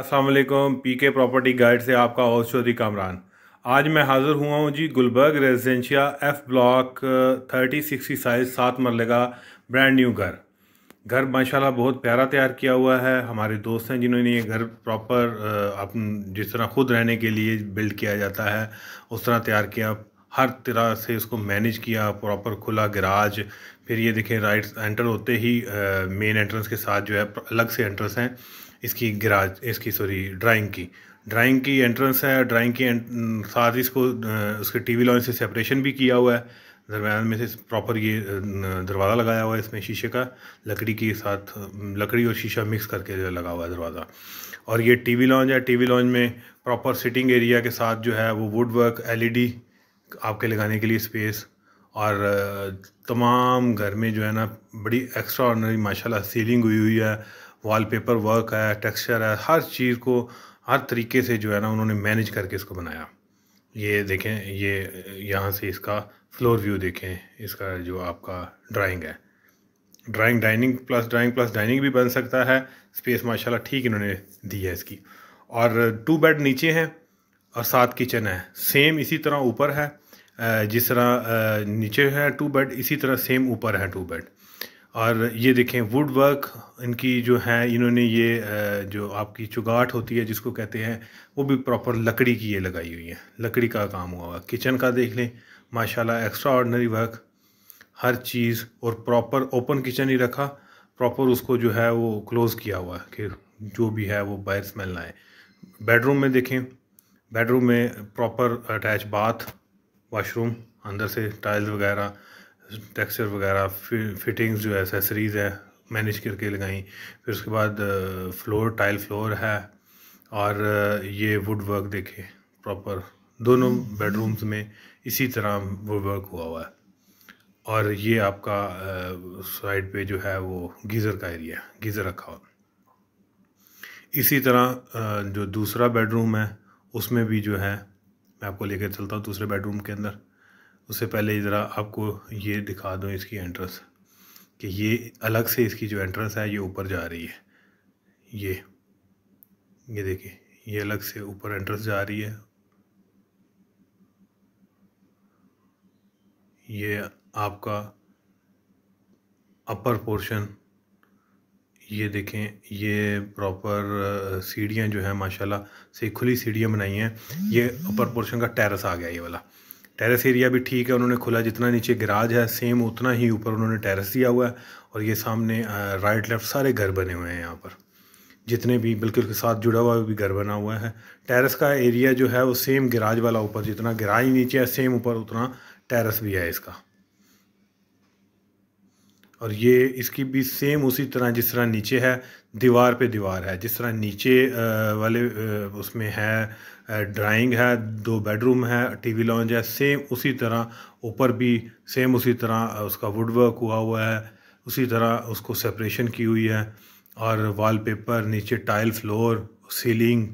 Aslam P K property guide से आपका और चौधरी कामरान आज मैं हाज़िर हुआ हूँ जी Gulberg residencia F block thirty sixty size सात मरले का ब्रांड न्यू घर घर माशाल्लाह बहुत प्यारा तैयार किया हुआ है हमारे दोस्त हैं जिन्होंने ये घर प्रॉपर अपन जिस तरह खुद रहने के लिए बिल्ड किया जाता है उस तरह तैयार किया हर तरह से इसको मैनेज किया प्रॉपर खुला गराज फिर ये देखें राइट एंटर होते ही मेन एंट्रेंस के साथ जो है अलग से एंट्रेंस हैं इसकी गिराज इसकी सॉरी ड्राइंग की ड्राइंग की एंट्रेंस है ड्राइंग की साथ ही इसको उसके टीवी लॉन्च से सेपरेशन भी किया हुआ है दरमियान में से प्रॉपर ये दरवाज़ा लगाया हुआ है इसमें शीशे का लकड़ी के साथ लकड़ी और शीशा मिक्स करके लगा हुआ है दरवाज़ा और ये टीवी लॉन्च है टीवी लॉन्च में प्रॉपर सिटिंग एरिया के साथ जो है वो वुड वर्क एलईडी आपके लगाने के लिए स्पेस और तमाम घर में जो है ना बड़ी एक्स्ट्रा ऑर्डनरी माशाल्लाह सीलिंग हुई हुई है वॉलपेपर वर्क है टेक्सचर है हर चीज़ को हर तरीके से जो है ना उन्होंने मैनेज करके इसको बनाया ये देखें ये यहाँ से इसका फ्लोर व्यू देखें इसका जो आपका ड्राइंग है drawing dining plus drawing plus dining भी बन सकता है स्पेस माशाल्लाह ठीक इन्होंने दी है इसकी और टू बेड नीचे हैं और सात किचन है सेम इसी तरह ऊपर है जिस तरह नीचे है टू बेड इसी तरह सेम ऊपर है टू बेड और ये देखें वुड वर्क इनकी जो है इन्होंने ये जो आपकी चुगाट होती है जिसको कहते हैं वो भी प्रॉपर लकड़ी की ये लगाई हुई है लकड़ी का काम हुआ हुआ किचन का देख लें माशाल्लाह एक्स्ट्रा ऑर्डनरी वर्क हर चीज़ और प्रॉपर ओपन किचन ही रखा प्रॉपर उसको जो है वो क्लोज़ किया हुआ है कि जो भी है वो बाहर स्मेल ना आए बेडरूम में देखें बेडरूम में प्रॉपर अटैच बाथ वाशरूम अंदर से टाइल्स वगैरह टेक्सचर वगैरह फिटिंग्स जो है एसेसरीज़ है मैनेज करके लगाई फिर उसके बाद फ्लोर टाइल फ्लोर है और ये वुड वर्क देखे प्रॉपर दोनों बेडरूम्स में इसी तरह वुड वर्क हुआ हुआ है और ये आपका साइड पे जो है वो गीज़र का एरिया गीज़र रखा हुआ इसी तरह जो दूसरा बेडरूम है उसमें भी जो है मैं आपको लेकर चलता हूँ दूसरे बेडरूम के अंदर उससे पहले ज़रा आपको ये दिखा दूँ इसकी एंट्रेंस कि ये अलग से इसकी जो एंट्रेंस है ये ऊपर जा रही है ये ये देखिए ये अलग से ऊपर एंट्रेंस जा रही है ये आपका अपर पोर्शन ये देखें ये प्रॉपर सीढ़ियाँ जो है माशाल्लाह से खुली सीढ़ियाँ बनाई हैं ये अपर पोर्शन का टेरेस आ गया ये वाला टेरेस एरिया भी ठीक है उन्होंने खुला जितना नीचे गिराज है सेम उतना ही ऊपर उन्होंने टेरेस दिया हुआ है और ये सामने राइट लेफ्ट सारे घर बने हुए हैं यहाँ पर जितने भी बिल्कुल उसके साथ जुड़ा हुआ भी घर बना हुआ है टेरेस का एरिया जो है वो सेम गिराज वाला ऊपर जितना गिराज नीचे है सेम ऊपर उतना टेरेस भी है इसका और ये इसकी भी सेम उसी तरह जिस तरह नीचे है दीवार पे दीवार है जिस तरह नीचे वाले उसमें है ड्राइंग है दो बेडरूम है टीवी लॉन्ज है सेम उसी तरह ऊपर भी सेम उसी तरह उसका वुड वर्क हुआ हुआ है उसी तरह उसको सेपरेशन की हुई है और वॉलपेपर नीचे टाइल फ्लोर सीलिंग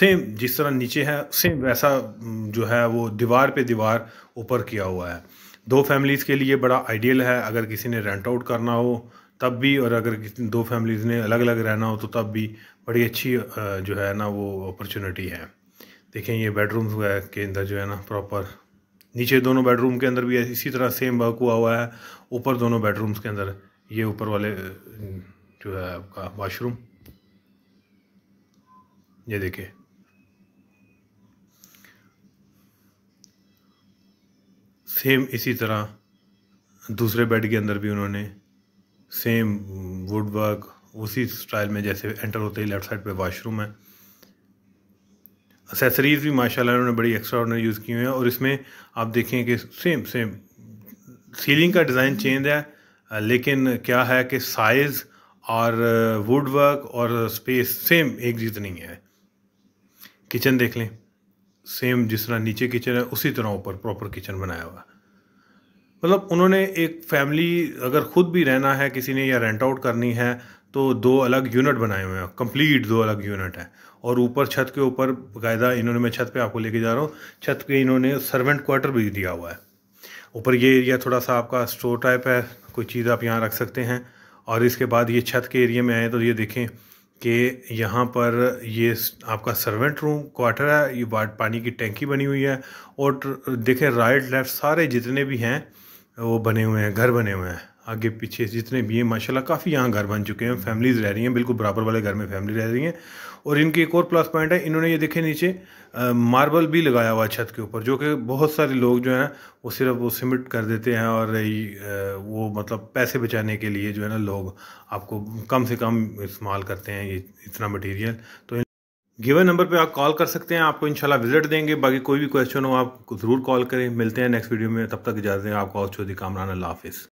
सेम जिस तरह नीचे है सेम वैसा जो है वो दीवार पे दीवार ऊपर किया हुआ है दो फैमिलीज़ के लिए बड़ा आइडियल है अगर किसी ने रेंट आउट करना हो तब भी और अगर दो फैमिलीज़ ने अलग अलग रहना हो तो तब भी बड़ी अच्छी जो है ना वो अपॉर्चुनिटी है देखें ये बेडरूम्स के अंदर जो है ना प्रॉपर नीचे दोनों बेडरूम के अंदर भी इसी तरह सेम वर्क हुआ हुआ है ऊपर दोनों बेडरूम्स के अंदर ये ऊपर वाले जो है आपका वाशरूम ये देखिए सेम इसी तरह दूसरे बेड के अंदर भी उन्होंने सेम वुड वर्क उसी स्टाइल में जैसे एंटर होते ही लेफ़्ट साइड पे वॉशरूम है असेसरीज़ भी माशाल्लाह उन्होंने बड़ी एक्स्ट्रा उन्होंने यूज़ की हुई है और इसमें आप देखें कि सेम सेम सीलिंग का डिज़ाइन चेंज है लेकिन क्या है कि साइज़ और वुड वर्क और स्पेस सेम एक जितनी है किचन देख लें सेम जिस तरह नीचे किचन है उसी तरह ऊपर प्रॉपर किचन बनाया हुआ मतलब उन्होंने एक फैमिली अगर ख़ुद भी रहना है किसी ने या रेंट आउट करनी है तो दो अलग यूनिट बनाए हुए हैं कंप्लीट दो अलग यूनिट हैं और ऊपर छत के ऊपर बाकायदा इन्होंने मैं छत पे आपको लेके जा रहा हूँ छत पे इन्होंने सर्वेंट क्वार्टर भी दिया हुआ है ऊपर ये एरिया थोड़ा सा आपका स्टोर टाइप है कोई चीज़ आप यहाँ रख सकते हैं और इसके बाद ये छत के एरिया में आए तो ये देखें कि यहाँ पर ये आपका सर्वेंट रूम क्वार्टर है ये पानी की टैंकी बनी हुई है और देखें राइट लेफ़्ट सारे जितने भी हैं वो बने हुए हैं घर बने हुए हैं आगे पीछे जितने भी हैं माशाल्लाह काफ़ी यहाँ घर बन चुके हैं फैमिलीज़ रह रही हैं बिल्कुल बराबर वाले घर में फैमिली रह रही हैं और इनकी एक और प्लस पॉइंट है इन्होंने ये देखे नीचे मार्बल भी लगाया हुआ छत के ऊपर जो कि बहुत सारे लोग जो हैं वो सिर्फ वो सिमट कर देते हैं और वो मतलब पैसे बचाने के लिए जो है ना लोग आपको कम से कम इस्तेमाल करते हैं ये इतना मटीरियल तो गिवन नंबर पे आप कॉल कर सकते हैं आपको इनशाला विजिट देंगे बाकी कोई भी क्वेश्चन हो आप ज़रूर कॉल करें मिलते हैं नेक्स्ट वीडियो में तब तक इजाज़त दें आपका और चौधरी कामरान अल्लाह हाफिज़